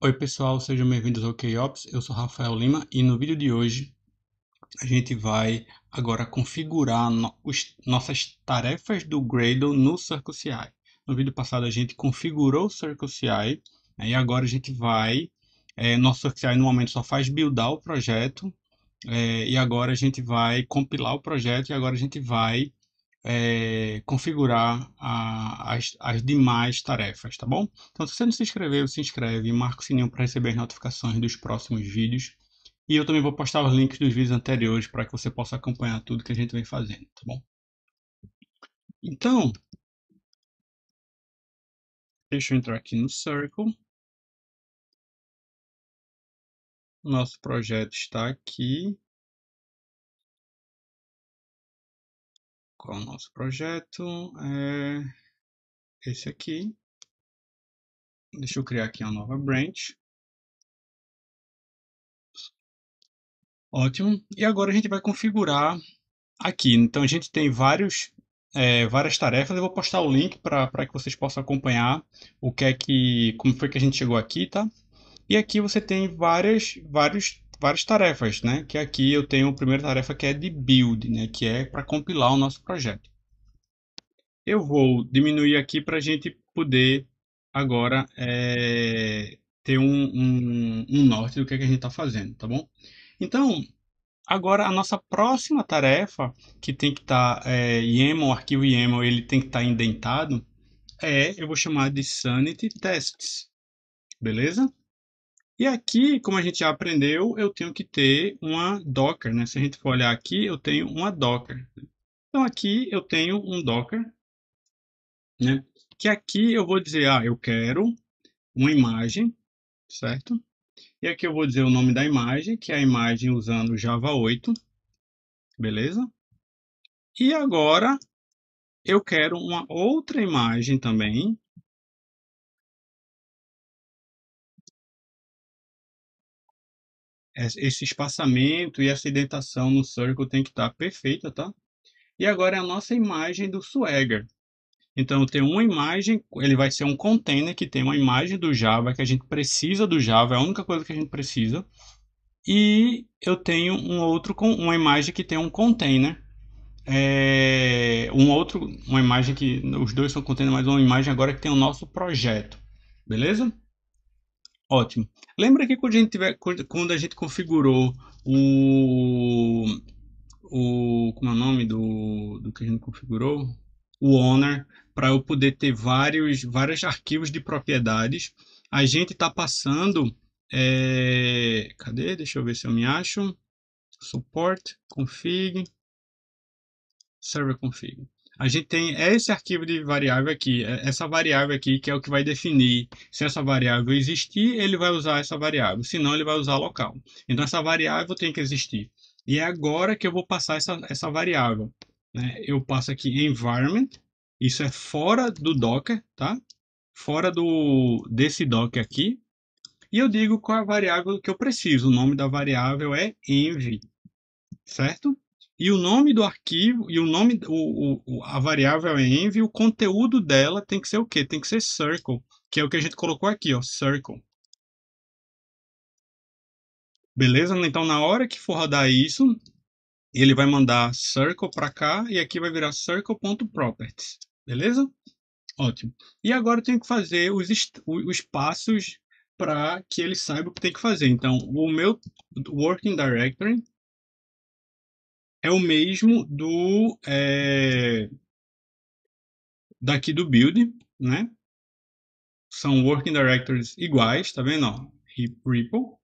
Oi pessoal, sejam bem-vindos ao KOps, eu sou Rafael Lima e no vídeo de hoje a gente vai agora configurar no, os, nossas tarefas do Gradle no CircleCI. No vídeo passado a gente configurou o CircleCI né, e agora a gente vai, é, nosso CircleCI no momento só faz buildar o projeto é, e agora a gente vai compilar o projeto e agora a gente vai é, configurar a, as, as demais tarefas, tá bom? Então, se você não se inscreveu, se inscreve, e marca o sininho para receber as notificações dos próximos vídeos. E eu também vou postar os links dos vídeos anteriores para que você possa acompanhar tudo que a gente vem fazendo, tá bom? Então, deixa eu entrar aqui no Circle. Nosso projeto está aqui. qual o nosso projeto, é esse aqui. Deixa eu criar aqui uma nova branch. Ótimo. E agora a gente vai configurar aqui. Então a gente tem vários, é, várias tarefas. Eu vou postar o link para que vocês possam acompanhar o que é que, como foi que a gente chegou aqui, tá? E aqui você tem várias, vários várias tarefas, né? Que aqui eu tenho a primeira tarefa que é de build, né? Que é para compilar o nosso projeto. Eu vou diminuir aqui para a gente poder agora é, ter um, um, um, norte do que, é que a gente está fazendo, tá bom? Então, agora a nossa próxima tarefa, que tem que estar tá, é, YAML, o arquivo YAML, ele tem que estar tá indentado, é, eu vou chamar de Sanity Tests, beleza? E aqui, como a gente já aprendeu, eu tenho que ter uma Docker. Né? Se a gente for olhar aqui, eu tenho uma Docker. Então aqui eu tenho um Docker, né? que aqui eu vou dizer, ah, eu quero uma imagem, certo? E aqui eu vou dizer o nome da imagem, que é a imagem usando Java 8, beleza? E agora eu quero uma outra imagem também, esse espaçamento e essa indentação no circle tem que estar tá perfeita, tá? E agora é a nossa imagem do Swagger. Então, tem uma imagem, ele vai ser um container que tem uma imagem do Java, que a gente precisa do Java, é a única coisa que a gente precisa. E eu tenho um outro, uma imagem que tem um container, é, um outro, uma imagem que, os dois são containers, mas uma imagem agora que tem o nosso projeto, beleza? Ótimo. Lembra que quando a gente, tiver, quando a gente configurou o, o. Como é o nome do, do que a gente configurou? O owner, para eu poder ter vários, vários arquivos de propriedades. A gente está passando. É, cadê? Deixa eu ver se eu me acho. Support, config, server config a gente tem esse arquivo de variável aqui, é, essa variável aqui que é o que vai definir se essa variável existir, ele vai usar essa variável, senão ele vai usar local. Então essa variável tem que existir. E é agora que eu vou passar essa, essa variável. Né? Eu passo aqui environment, isso é fora do Docker, tá? Fora do, desse Docker aqui. E eu digo qual é a variável que eu preciso. O nome da variável é env, certo? e o nome do arquivo e o nome o, o, a variável é env o conteúdo dela tem que ser o quê? Tem que ser circle, que é o que a gente colocou aqui, ó, circle. Beleza? Então na hora que for rodar isso, ele vai mandar circle para cá e aqui vai virar circle.properties. Beleza? Ótimo. E agora eu tenho que fazer os, os passos para que ele saiba o que tem que fazer. Então, o meu working directory é o mesmo do é, daqui do build, né? São working directories iguais, tá vendo? Ripple.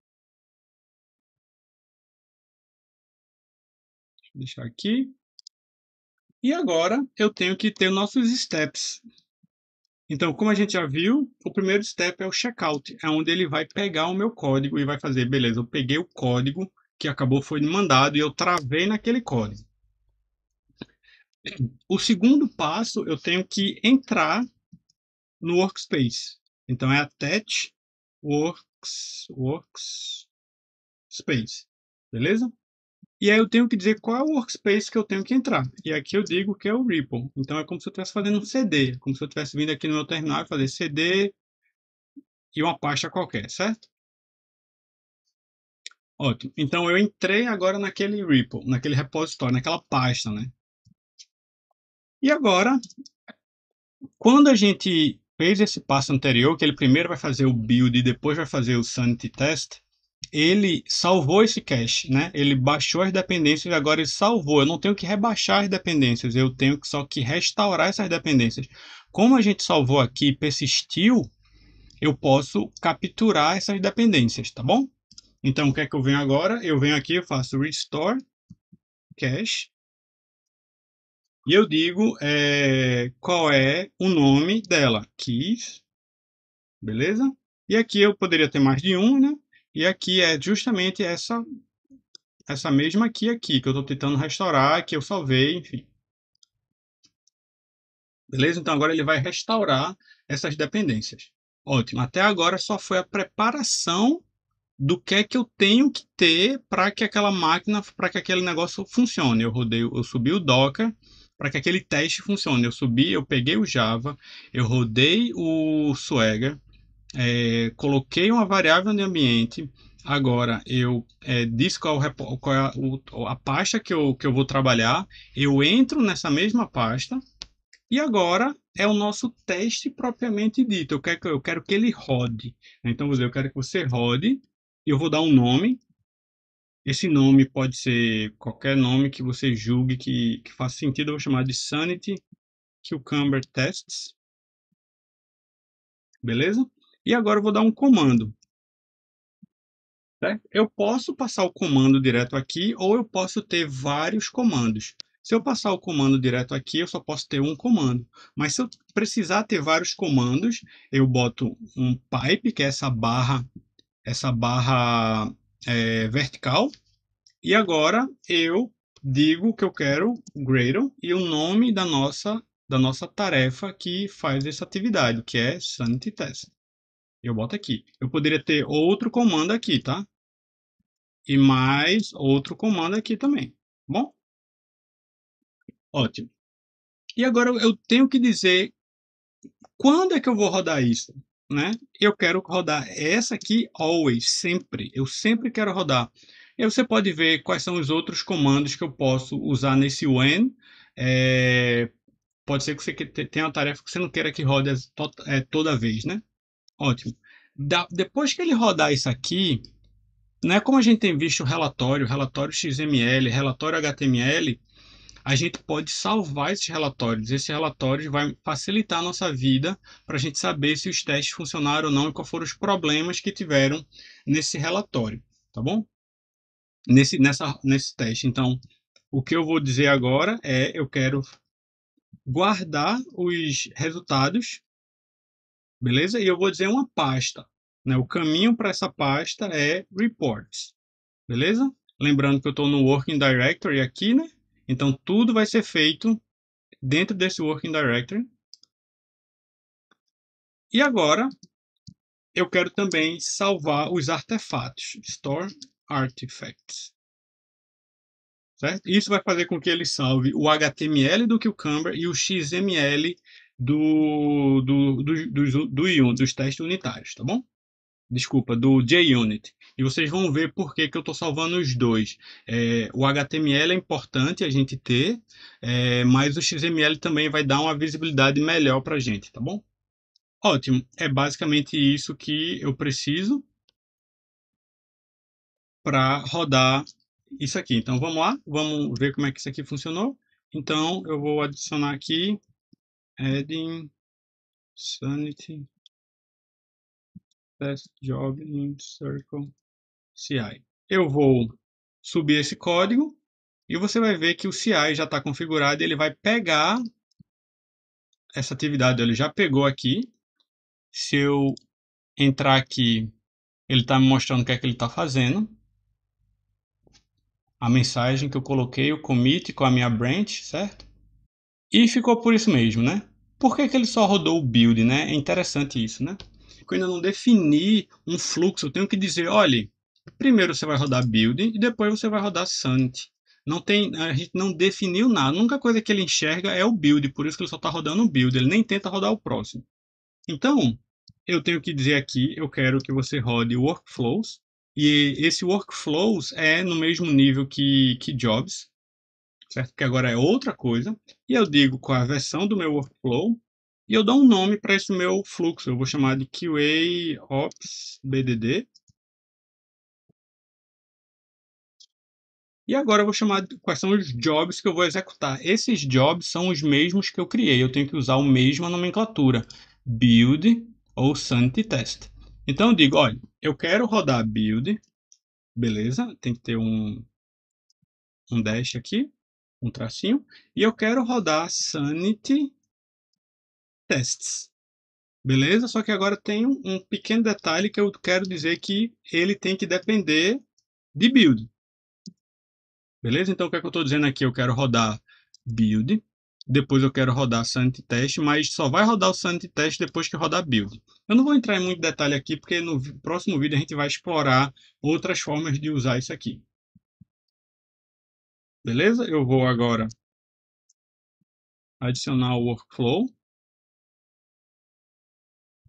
deixar aqui. E agora eu tenho que ter nossos steps. Então, como a gente já viu, o primeiro step é o checkout, é onde ele vai pegar o meu código e vai fazer, beleza, eu peguei o código, que acabou foi mandado e eu travei naquele código. O segundo passo, eu tenho que entrar no workspace. Então é attach works, workspace. Beleza? E aí eu tenho que dizer qual é o workspace que eu tenho que entrar. E aqui eu digo que é o Ripple. Então é como se eu estivesse fazendo um CD. É como se eu estivesse vindo aqui no meu terminal e fazer CD e uma pasta qualquer, certo? Ótimo. Então eu entrei agora naquele repo, naquele repositório, naquela pasta, né? E agora, quando a gente fez esse passo anterior, que ele primeiro vai fazer o build e depois vai fazer o sanity test, ele salvou esse cache, né? Ele baixou as dependências e agora ele salvou. Eu não tenho que rebaixar as dependências, eu tenho só que restaurar essas dependências. Como a gente salvou aqui e persistiu, eu posso capturar essas dependências, tá bom? Então, o que é que eu venho agora? Eu venho aqui, eu faço restore cache e eu digo é, qual é o nome dela, keys, beleza? E aqui eu poderia ter mais de um, né? E aqui é justamente essa, essa mesma key aqui, que eu estou tentando restaurar, que eu salvei, enfim. Beleza? Então agora ele vai restaurar essas dependências. Ótimo, até agora só foi a preparação do que é que eu tenho que ter para que aquela máquina, para que aquele negócio funcione. Eu rodei, eu subi o Docker para que aquele teste funcione. Eu subi, eu peguei o Java, eu rodei o Swagger, é, coloquei uma variável de ambiente. Agora eu é, diz qual, qual é a, o, a pasta que eu, que eu vou trabalhar, eu entro nessa mesma pasta e agora é o nosso teste propriamente dito. Eu quero, eu quero que ele rode. Então, eu quero que você rode eu vou dar um nome. Esse nome pode ser qualquer nome que você julgue que, que faça sentido. Eu vou chamar de Sanity Cucumber Tests. Beleza? E agora eu vou dar um comando. Eu posso passar o comando direto aqui ou eu posso ter vários comandos. Se eu passar o comando direto aqui, eu só posso ter um comando. Mas se eu precisar ter vários comandos, eu boto um pipe, que é essa barra essa barra é, vertical. E agora eu digo que eu quero Gradle e o nome da nossa, da nossa tarefa que faz essa atividade, que é Sanity Test. Eu boto aqui. Eu poderia ter outro comando aqui, tá? E mais outro comando aqui também. Tá bom? Ótimo. E agora eu tenho que dizer quando é que eu vou rodar isso? né? Eu quero rodar essa aqui always, sempre. Eu sempre quero rodar. E você pode ver quais são os outros comandos que eu posso usar nesse when. É, pode ser que você tenha uma tarefa que você não queira que rode é, toda vez, né? Ótimo. Da, depois que ele rodar isso aqui, né, como a gente tem visto o relatório, relatório XML, relatório HTML, a gente pode salvar esses relatórios. Esses relatórios vai facilitar a nossa vida para a gente saber se os testes funcionaram ou não e quais foram os problemas que tiveram nesse relatório, tá bom? Nesse, nessa, nesse teste. Então, o que eu vou dizer agora é eu quero guardar os resultados, beleza? E eu vou dizer uma pasta. Né? O caminho para essa pasta é reports, beleza? Lembrando que eu estou no Working Directory aqui, né? Então, tudo vai ser feito dentro desse Working Directory. E agora, eu quero também salvar os artefatos. Store Artifacts. Certo? Isso vai fazer com que ele salve o HTML do Cucumber e o XML do, do, do, do dos, do, dos testes unitários, tá bom? desculpa, do JUnit. E vocês vão ver por que, que eu estou salvando os dois. É, o HTML é importante a gente ter, é, mas o XML também vai dar uma visibilidade melhor para a gente, tá bom? Ótimo, é basicamente isso que eu preciso para rodar isso aqui. Então vamos lá, vamos ver como é que isso aqui funcionou. Então eu vou adicionar aqui adding sanity test job in circle CI. Eu vou subir esse código e você vai ver que o CI já está configurado. Ele vai pegar essa atividade, ele já pegou aqui. Se eu entrar aqui, ele está me mostrando o que é que ele está fazendo. A mensagem que eu coloquei, o commit com a minha branch, certo? E ficou por isso mesmo, né? Por que, que ele só rodou o build, né? É interessante isso, né? que eu ainda não defini um fluxo, eu tenho que dizer, olha, primeiro você vai rodar build e depois você vai rodar sanity. Não tem, a gente não definiu nada. A única coisa que ele enxerga é o build, por isso que ele só está rodando o build, ele nem tenta rodar o próximo. Então, eu tenho que dizer aqui, eu quero que você rode workflows, e esse workflows é no mesmo nível que, que jobs, certo? Que agora é outra coisa. E eu digo com é a versão do meu workflow, e eu dou um nome para esse meu fluxo. Eu vou chamar de QA Ops BDD. E agora eu vou chamar de, quais são os jobs que eu vou executar. Esses jobs são os mesmos que eu criei. Eu tenho que usar a mesma nomenclatura, build ou sanity test. Então eu digo, olha, eu quero rodar build, beleza? Tem que ter um um dash aqui, um tracinho, e eu quero rodar sanity testes. Beleza? Só que agora tem um, pequeno detalhe que eu quero dizer que ele tem que depender de build. Beleza? Então, o que, é que eu estou dizendo aqui? Eu quero rodar build, depois eu quero rodar sanity test, mas só vai rodar o sanity test depois que rodar build. Eu não vou entrar em muito detalhe aqui, porque no próximo vídeo a gente vai explorar outras formas de usar isso aqui. Beleza? Eu vou agora adicionar o workflow.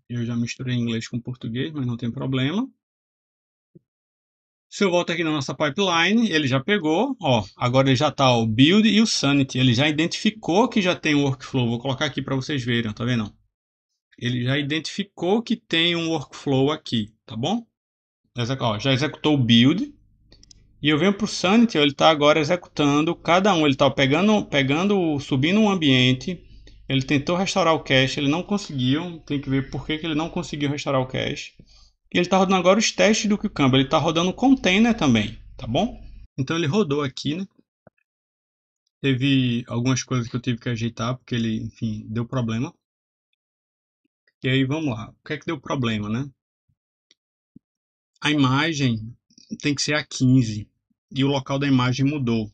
Eu já misturei inglês com português, mas não tem problema. Se eu volto aqui na nossa pipeline, ele já pegou, ó, agora ele já está o build e o sanity, ele já identificou que já tem um workflow, vou colocar aqui para vocês verem, tá vendo? Ele já identificou que tem um workflow aqui, tá bom? Ó, já executou o build, e eu venho para o sanity, ele está agora executando cada um, ele está pegando, pegando, subindo um ambiente, ele tentou restaurar o cache, ele não conseguiu. Tem que ver por que, que ele não conseguiu restaurar o cache. E ele está rodando agora os testes do Cucumber. Ele está rodando o container também, tá bom? Então ele rodou aqui, né? Teve algumas coisas que eu tive que ajeitar, porque ele, enfim, deu problema. E aí vamos lá. O que é que deu problema, né? A imagem tem que ser a 15 e o local da imagem mudou.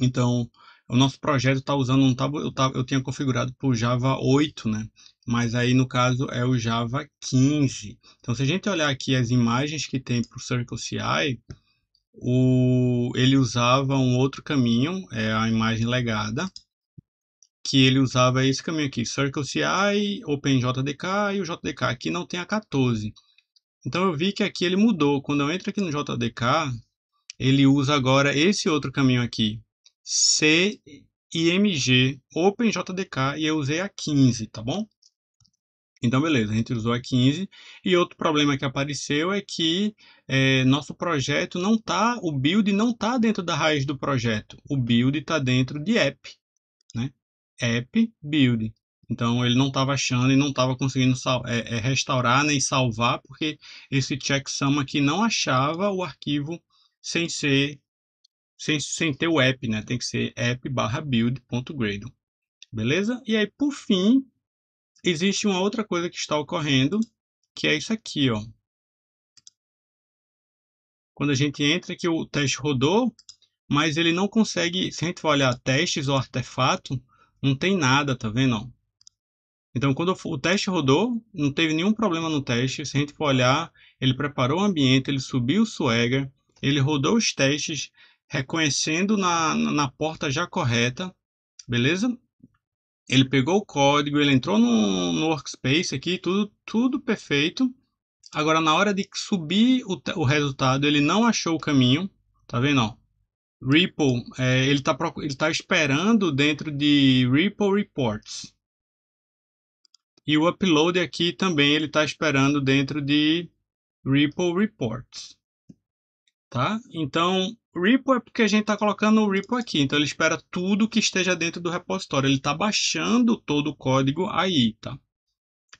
Então, o nosso projeto está usando um tabu, eu, tá, eu tinha configurado para o Java 8, né? Mas aí no caso é o Java 15. Então se a gente olhar aqui as imagens que tem para o CircleCI, o, ele usava um outro caminho, é a imagem legada, que ele usava esse caminho aqui, CircleCI, OpenJDK e o JDK. Aqui não tem a 14. Então eu vi que aqui ele mudou. Quando eu entro aqui no JDK, ele usa agora esse outro caminho aqui, C, IMG, OpenJDK e eu usei a 15, tá bom? Então, beleza, a gente usou a 15. E outro problema que apareceu é que é, nosso projeto não está, o build não está dentro da raiz do projeto. O build está dentro de app, né? App build. Então, ele não estava achando e não estava conseguindo é, é, restaurar nem salvar, porque esse checksum aqui não achava o arquivo sem ser sem, sem ter o app, né? Tem que ser app barra build.gradle. Beleza? E aí, por fim, existe uma outra coisa que está ocorrendo, que é isso aqui, ó. Quando a gente entra que o teste rodou, mas ele não consegue, se a gente for olhar testes ou artefato, não tem nada, tá vendo? Então, quando o teste rodou, não teve nenhum problema no teste. Se a gente for olhar, ele preparou o ambiente, ele subiu o swagger, ele rodou os testes reconhecendo na, na porta já correta, beleza? Ele pegou o código, ele entrou no, no workspace aqui, tudo, tudo perfeito. Agora, na hora de subir o, o resultado, ele não achou o caminho, tá vendo? Ó? Ripple, é, ele está ele tá esperando dentro de Ripple Reports. E o upload aqui também ele está esperando dentro de Ripple Reports. Tá? Então, Repo é porque a gente está colocando o repo aqui, então ele espera tudo que esteja dentro do repositório. Ele está baixando todo o código aí, tá?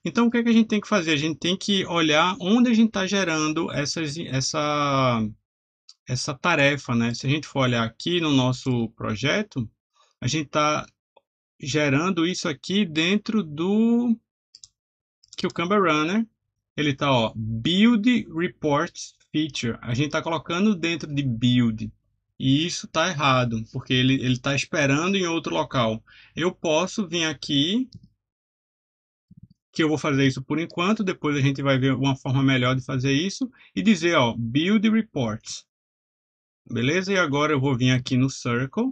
Então, o que, é que a gente tem que fazer? A gente tem que olhar onde a gente está gerando essas, essa, essa tarefa, né? Se a gente for olhar aqui no nosso projeto, a gente está gerando isso aqui dentro do Cucumber Runner, ele tá, ó, build reports feature. A gente tá colocando dentro de build. E isso tá errado, porque ele, ele tá esperando em outro local. Eu posso vir aqui, que eu vou fazer isso por enquanto, depois a gente vai ver uma forma melhor de fazer isso, e dizer, ó, build reports. Beleza? E agora eu vou vir aqui no circle,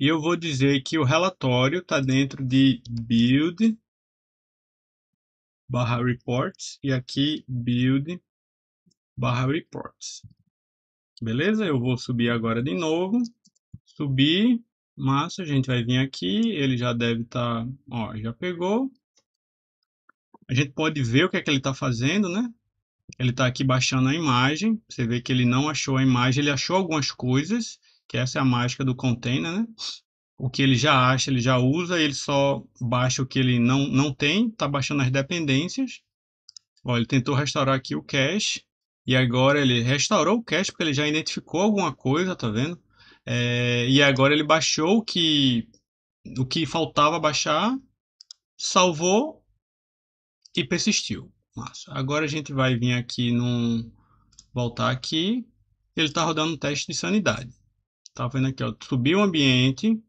e eu vou dizer que o relatório está dentro de build barra reports e aqui build barra reports. Beleza? Eu vou subir agora de novo. Subir, massa, a gente vai vir aqui, ele já deve estar, tá, ó, já pegou. A gente pode ver o que é que ele está fazendo, né? Ele está aqui baixando a imagem, você vê que ele não achou a imagem, ele achou algumas coisas, que essa é a mágica do container, né? o que ele já acha, ele já usa, ele só baixa o que ele não, não tem, está baixando as dependências. Ó, ele tentou restaurar aqui o cache, e agora ele restaurou o cache porque ele já identificou alguma coisa, tá vendo? É, e agora ele baixou o que, o que faltava baixar, salvou e persistiu. Massa. Agora a gente vai vir aqui num... voltar aqui, ele está rodando um teste de sanidade. Tá vendo aqui, ó, subiu o ambiente,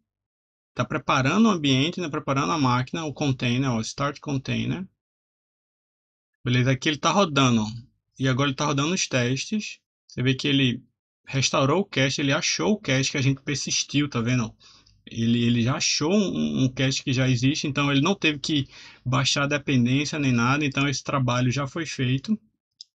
está preparando o ambiente, né? preparando a máquina, o container, o start container. Beleza, aqui ele está rodando, e agora ele está rodando os testes. Você vê que ele restaurou o cache, ele achou o cache que a gente persistiu, tá vendo? Ele, ele já achou um, um cache que já existe, então ele não teve que baixar a dependência nem nada, então esse trabalho já foi feito.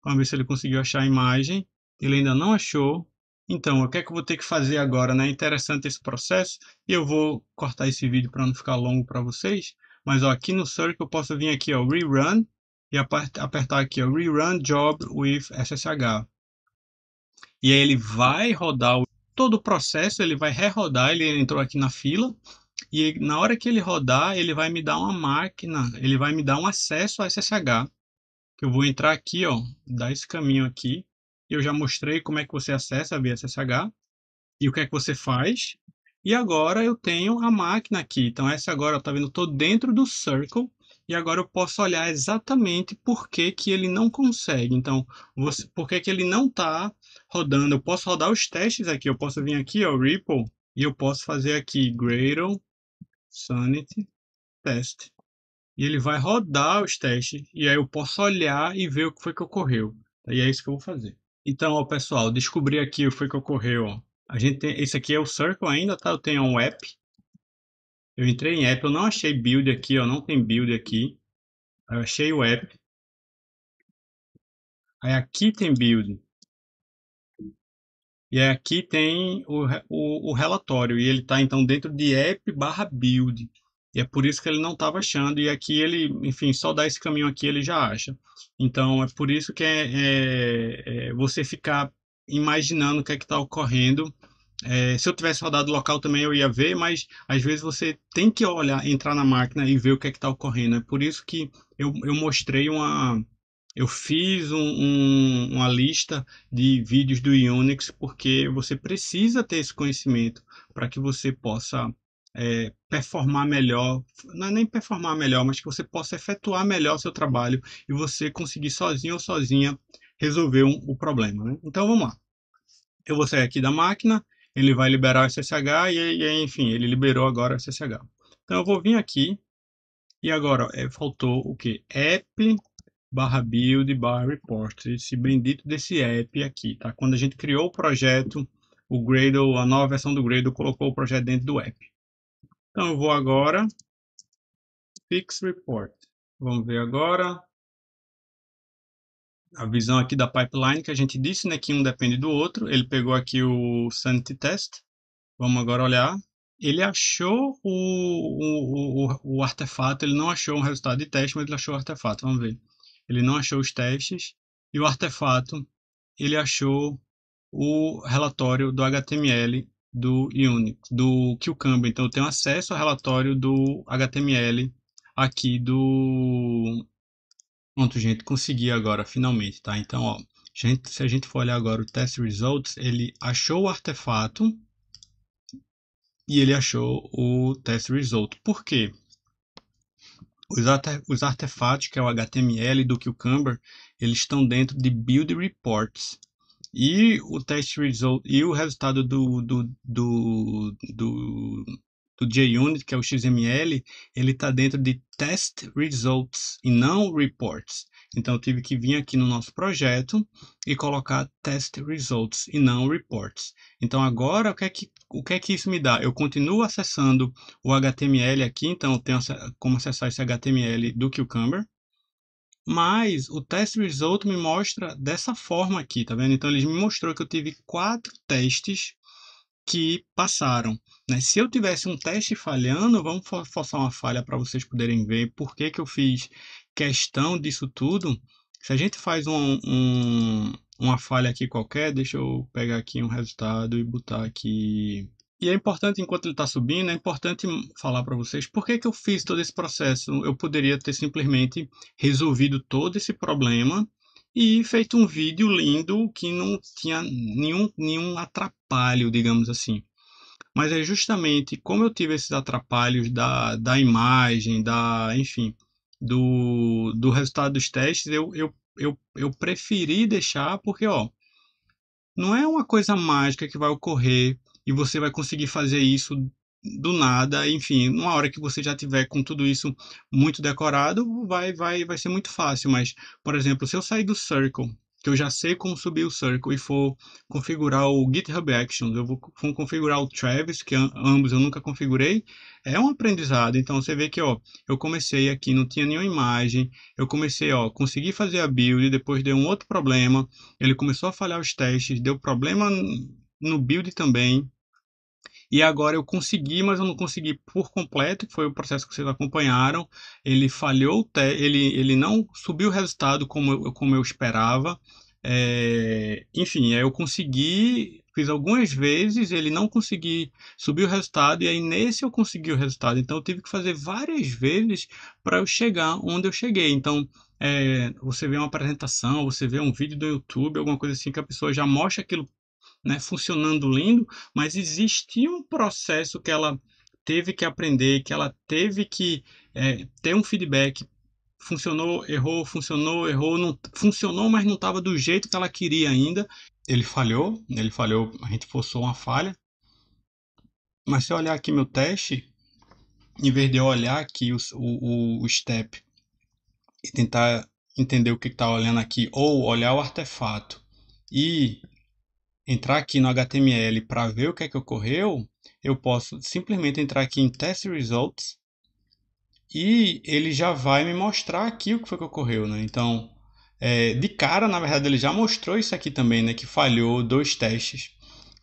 Vamos ver se ele conseguiu achar a imagem. Ele ainda não achou, então, o que é que eu vou ter que fazer agora? Né? É interessante esse processo e eu vou cortar esse vídeo para não ficar longo para vocês. Mas ó, aqui no Search eu posso vir aqui, ó, Rerun, e apertar aqui, ó, Rerun Job with SSH. E aí ele vai rodar todo o processo, ele vai rerodar, ele entrou aqui na fila. E na hora que ele rodar, ele vai me dar uma máquina, ele vai me dar um acesso a SSH. Eu vou entrar aqui, ó, dar esse caminho aqui, eu já mostrei como é que você acessa via SSH e o que é que você faz. E agora eu tenho a máquina aqui. Então, essa agora, está vendo? Estou dentro do Circle. E agora eu posso olhar exatamente por que, que ele não consegue. Então, você, por que, que ele não está rodando. Eu posso rodar os testes aqui. Eu posso vir aqui, ó, Ripple. E eu posso fazer aqui, Gradle, Sanity, Test. E ele vai rodar os testes. E aí eu posso olhar e ver o que foi que ocorreu. E é isso que eu vou fazer. Então, pessoal, descobri aqui o que foi que ocorreu. A gente tem, esse aqui é o Circle ainda, tá? Eu tenho um app. Eu entrei em app, eu não achei build aqui, ó, não tem build aqui. Eu achei o app. Aí aqui tem build. E aqui tem o, o, o relatório, e ele está então dentro de app barra build. E é por isso que ele não estava achando, e aqui ele, enfim, só dá esse caminho aqui ele já acha. Então é por isso que é, é, é você ficar imaginando o que é que está ocorrendo. É, se eu tivesse rodado local também eu ia ver, mas às vezes você tem que olhar, entrar na máquina e ver o que é que está ocorrendo. É por isso que eu, eu mostrei uma. Eu fiz um, um, uma lista de vídeos do Unix, porque você precisa ter esse conhecimento para que você possa é, performar melhor, não é nem performar melhor, mas que você possa efetuar melhor seu trabalho e você conseguir sozinho ou sozinha resolver um, o problema. Né? Então vamos lá. Eu vou sair aqui da máquina, ele vai liberar o SSH e, e enfim, ele liberou agora o SSH. Então eu vou vir aqui e agora é, faltou o que? App barra build barra report. Esse bendito desse app aqui, tá? Quando a gente criou o projeto, o Gradle, a nova versão do Gradle colocou o projeto dentro do app. Então eu vou agora Fix Report. Vamos ver agora a visão aqui da pipeline que a gente disse, né, que um depende do outro. Ele pegou aqui o sanity test. Vamos agora olhar. Ele achou o, o, o, o artefato, ele não achou um resultado de teste, mas ele achou o artefato. Vamos ver. Ele não achou os testes e o artefato ele achou o relatório do HTML do Unix, do Cucumber. Então, eu tenho acesso ao relatório do HTML aqui do... Pronto, gente, consegui agora, finalmente, tá? Então, ó, gente, se a gente for olhar agora o test results, ele achou o artefato e ele achou o test result. Por quê? Os, arte, os artefatos, que é o HTML do Cucumber, eles estão dentro de build reports. E o test result e o resultado do, do, do, do, do JUnit, que é o XML, ele está dentro de test results e não reports. Então, eu tive que vir aqui no nosso projeto e colocar test results e não reports. Então, agora, o que é que, o que, é que isso me dá? Eu continuo acessando o HTML aqui, então, eu tenho como acessar esse HTML do Cucumber. Mas o test result me mostra dessa forma aqui, tá vendo? Então ele me mostrou que eu tive quatro testes que passaram. Né? Se eu tivesse um teste falhando, vamos forçar uma falha para vocês poderem ver por que, que eu fiz questão disso tudo. Se a gente faz um, um, uma falha aqui qualquer, deixa eu pegar aqui um resultado e botar aqui e é importante, enquanto ele está subindo, é importante falar para vocês por que, que eu fiz todo esse processo. Eu poderia ter simplesmente resolvido todo esse problema e feito um vídeo lindo que não tinha nenhum, nenhum atrapalho, digamos assim. Mas é justamente como eu tive esses atrapalhos da, da imagem, da enfim, do, do resultado dos testes, eu, eu, eu, eu preferi deixar porque, ó, não é uma coisa mágica que vai ocorrer e você vai conseguir fazer isso do nada, enfim, numa hora que você já tiver com tudo isso muito decorado, vai vai vai ser muito fácil, mas por exemplo, se eu sair do Circle, que eu já sei como subir o Circle e for configurar o GitHub Actions, eu vou, vou configurar o Travis, que ambos eu nunca configurei, é um aprendizado. Então você vê que ó, eu comecei aqui, não tinha nenhuma imagem, eu comecei, ó, consegui fazer a build, depois deu um outro problema, ele começou a falhar os testes, deu problema no build também. E agora eu consegui, mas eu não consegui por completo, que foi o processo que vocês acompanharam. Ele falhou, ele, ele não subiu o resultado como eu, como eu esperava. É, enfim, eu consegui, fiz algumas vezes, ele não consegui subir o resultado, e aí nesse eu consegui o resultado. Então eu tive que fazer várias vezes para eu chegar onde eu cheguei. Então, é, você vê uma apresentação, você vê um vídeo do YouTube, alguma coisa assim que a pessoa já mostra aquilo né, funcionando lindo, mas existia um processo que ela teve que aprender, que ela teve que é, ter um feedback. Funcionou, errou, funcionou, errou, não funcionou, mas não estava do jeito que ela queria ainda. Ele falhou, ele falhou, a gente forçou uma falha. Mas se eu olhar aqui meu teste, em vez de eu olhar aqui o, o, o step e tentar entender o que está olhando aqui, ou olhar o artefato e entrar aqui no HTML para ver o que é que ocorreu, eu posso simplesmente entrar aqui em Test Results e ele já vai me mostrar aqui o que foi que ocorreu, né? Então, é, de cara, na verdade, ele já mostrou isso aqui também, né? Que falhou dois testes,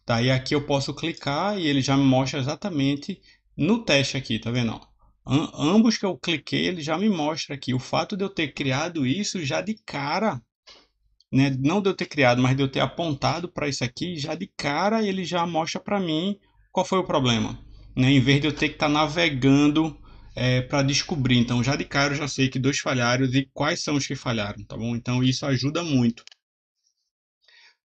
tá? E aqui eu posso clicar e ele já me mostra exatamente no teste aqui, tá vendo? ambos que eu cliquei, ele já me mostra aqui. O fato de eu ter criado isso já de cara né? Não de eu ter criado, mas de eu ter apontado para isso aqui, já de cara ele já mostra para mim qual foi o problema, né? Em vez de eu ter que estar tá navegando é, para descobrir. Então, já de cara eu já sei que dois falharam e quais são os que falharam, tá bom? Então, isso ajuda muito.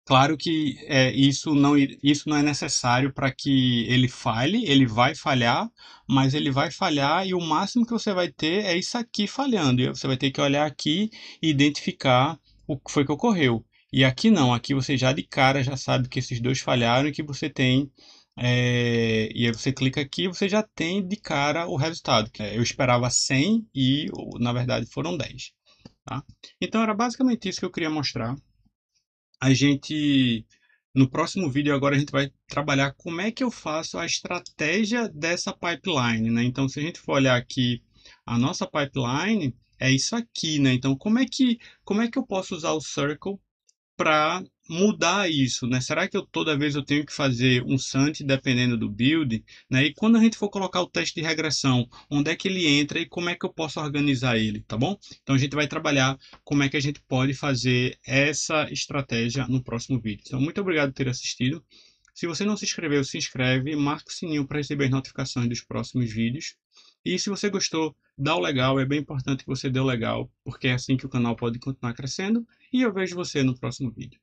Claro que é, isso, não, isso não é necessário para que ele falhe, ele vai falhar, mas ele vai falhar e o máximo que você vai ter é isso aqui falhando. e Você vai ter que olhar aqui e identificar o que foi que ocorreu. E aqui não, aqui você já de cara já sabe que esses dois falharam e que você tem. É, e aí você clica aqui e você já tem de cara o resultado. É, eu esperava 100 e na verdade foram 10. Tá? Então era basicamente isso que eu queria mostrar. A gente, no próximo vídeo agora a gente vai trabalhar como é que eu faço a estratégia dessa pipeline. Né? Então se a gente for olhar aqui a nossa pipeline, é isso aqui, né? Então, como é que, como é que eu posso usar o circle para mudar isso, né? Será que eu toda vez eu tenho que fazer um sant dependendo do build, né? E quando a gente for colocar o teste de regressão, onde é que ele entra e como é que eu posso organizar ele, tá bom? Então a gente vai trabalhar como é que a gente pode fazer essa estratégia no próximo vídeo. Então muito obrigado por ter assistido. Se você não se inscreveu, se inscreve, marca o sininho para receber as notificações dos próximos vídeos. E se você gostou, dá o legal, é bem importante que você dê o legal, porque é assim que o canal pode continuar crescendo. E eu vejo você no próximo vídeo.